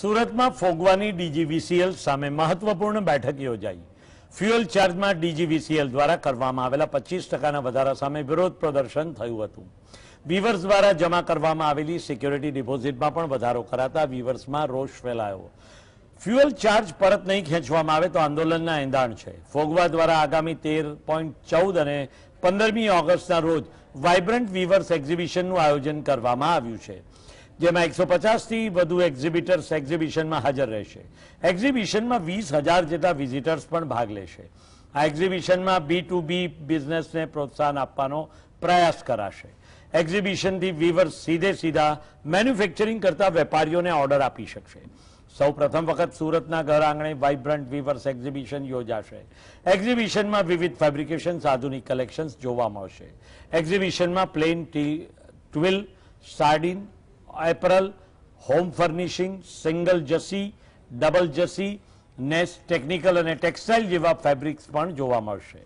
સુરતમાં ફોગવાની ડીજીવીસીએલ સામે મહત્વપૂર્ણ બેઠક યોજાઈ ફ્યુઅલ ચાર્જમાં ડીજીવીસીએલ દ્વારા કરવામાં આવેલા પચીસ ટકાના વધારા સામે વિરોધ પ્રદર્શન થયું હતું વીવર્સ દ્વારા જમા કરવામાં આવેલી સિક્યોરિટી ડિપોઝિટમાં પણ વધારો કરાતા વીવર્સમાં રોષ ફેલાયો ફ્યુઅલ ચાર્જ પરત નહીં ખેંચવામાં આવે તો આંદોલનના એંધાણ છે ફોગવા દ્વારા આગામી તેર પોઈન્ટ ચૌદ અને પંદરમી ઓગસ્ટના રોજ વાઇબ્રન્ટ વીવર્સ એક્ઝિબિશનનું આયોજન કરવામાં આવ્યું છે જેમાં એકસો પચાસથી વધુ એક્ઝિબિટર્સ એક્ઝિબિશનમાં હાજર રહેશે એક્ઝિબિશનમાં વીસ હજાર જેટલા વિઝિટર્સ પણ ભાગ લેશે આ એક્ઝિબિશનમાં બી ટુ બી બિઝનેસને પ્રોત્સાહન આપવાનો પ્રયાસ કરાશે એક્ઝિબિશનથી વીવર્સ સીધે સીધા મેન્યુફેક્ચરિંગ કરતા વેપારીઓને ઓર્ડર આપી શકશે સૌ પ્રથમ વખત સુરતના ઘર આંગણે વાઇબ્રન્ટ વીવર્સ એક્ઝિબિશન યોજાશે એક્ઝિબિશનમાં વિવિધ ફેબ્રિકેશન્સ આધુનિક કલેક્શન્સ જોવા મળશે એક્ઝિબિશનમાં plane T ટ્વિલ સાર્ડિન apparel home furnishing single જસી double જસી નેસ ટેકનિકલ અને ટેક્સટાઇલ જેવા ફેબ્રિક્સ પણ જોવા મળશે